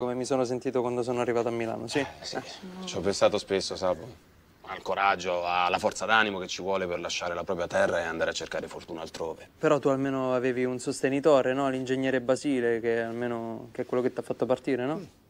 Come mi sono sentito quando sono arrivato a Milano, sì? Eh, sì, eh. ci ho pensato spesso, Sabo. Al coraggio, alla forza d'animo che ci vuole per lasciare la propria terra e andare a cercare fortuna altrove. Però tu almeno avevi un sostenitore, no? L'ingegnere Basile, che almeno che è quello che ti ha fatto partire, no? Mm.